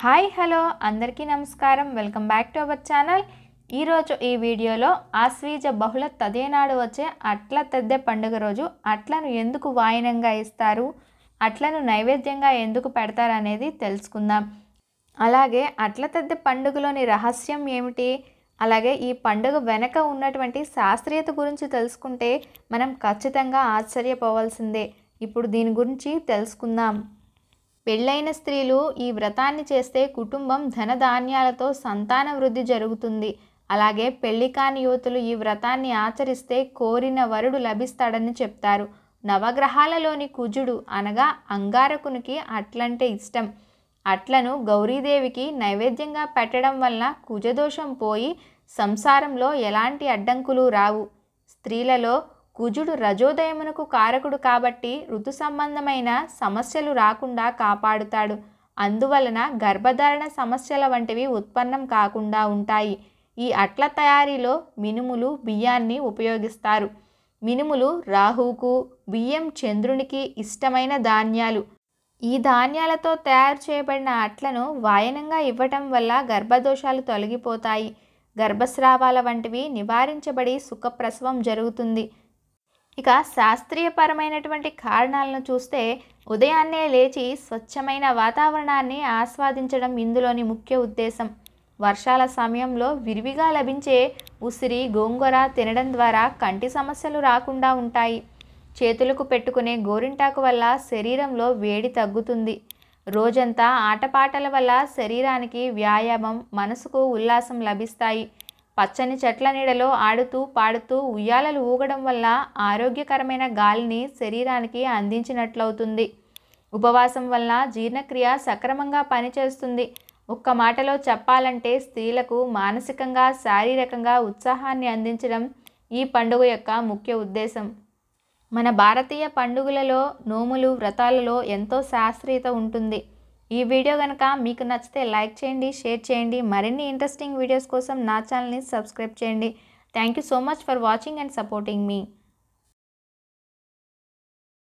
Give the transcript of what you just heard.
hi hello అందరికీ నమస్కారం welcome back to our channel ఈరోజు ఈ వీడియోలో ఆశ్వీజ బహుళ తదేనాడు వచ్చే అట్ల తద్దె పండుగ రోజు అట్లను ఎందుకు వాయినంగా ఇస్తారు అట్లను నైవేద్యంగా ఎందుకు పెడతారనేది తెలుసుకుందాం అలాగే అట్ల తద్దె పండుగలోని రహస్యం ఏమిటి అలాగే ఈ పండుగ వెనక ఉన్నటువంటి శాస్త్రీయత గురించి తెలుసుకుంటే మనం ఖచ్చితంగా ఆశ్చర్యపోవాల్సిందే ఇప్పుడు దీని గురించి తెలుసుకుందాం పెళ్ళైన స్త్రీలు ఈ వ్రతాన్ని చేస్తే కుటుంబం ధనధాన్యాలతో సంతాన వృద్ధి జరుగుతుంది అలాగే పెళ్లి కాని యువతులు ఈ వ్రతాన్ని ఆచరిస్తే కోరిన వరుడు లభిస్తాడని చెప్తారు నవగ్రహాలలోని కుజుడు అనగా అంగారకునికి అట్లంటే ఇష్టం అట్లను గౌరీదేవికి నైవేద్యంగా పెట్టడం వల్ల కుజదోషం పోయి సంసారంలో ఎలాంటి అడ్డంకులు రావు స్త్రీలలో కుజుడు రజోదయమునకు కారకుడు కాబట్టి ఋతు సంబంధమైన సమస్యలు రాకుండా కాపాడుతాడు అందువలన గర్భధారణ సమస్యల వంటివి ఉత్పన్నం కాకుండా ఉంటాయి ఈ అట్ల తయారీలో మినుములు బియ్యాన్ని ఉపయోగిస్తారు మినుములు రాహుకు బియ్యం చంద్రునికి ఇష్టమైన ధాన్యాలు ఈ ధాన్యాలతో తయారు చేయబడిన అట్లను వాయనంగా ఇవ్వటం వల్ల గర్భదోషాలు తొలగిపోతాయి గర్భస్రావాల వంటివి నివారించబడి సుఖప్రసవం జరుగుతుంది ఇక శాస్త్రీయపరమైనటువంటి కారణాలను చూస్తే ఉదయాన్నే లేచి స్వచ్ఛమైన వాతావరణాన్ని ఆస్వాదించడం ఇందులోని ముఖ్య ఉద్దేశం వర్షాల సమయంలో విరివిగా లభించే ఉసిరి గోంగూర తినడం ద్వారా కంటి సమస్యలు రాకుండా ఉంటాయి చేతులకు పెట్టుకునే గోరింటాకు వల్ల శరీరంలో వేడి తగ్గుతుంది రోజంతా ఆటపాటల వల్ల శరీరానికి వ్యాయామం మనసుకు ఉల్లాసం లభిస్తాయి పచ్చని చెట్ల నీడలో ఆడుతూ పాడుతూ ఉయ్యాలలు ఊగడం వల్ల ఆరోగ్యకరమైన గాలిని శరీరానికి అందించినట్లవుతుంది ఉపవాసం వల్ల జీర్ణక్రియ సక్రమంగా పనిచేస్తుంది ఒక్క మాటలో చెప్పాలంటే స్త్రీలకు మానసికంగా శారీరకంగా ఉత్సాహాన్ని అందించడం ఈ పండుగ యొక్క ముఖ్య ఉద్దేశం మన భారతీయ పండుగలలో నోములు వ్రతాలలో ఎంతో శాస్త్రీయత ఉంటుంది ఈ వీడియో కనుక మీకు నచ్చితే లైక్ చేయండి షేర్ చేయండి మరిన్ని ఇంట్రెస్టింగ్ వీడియోస్ కోసం నా ఛానల్ని సబ్స్క్రైబ్ చేయండి thank you so much for watching and supporting me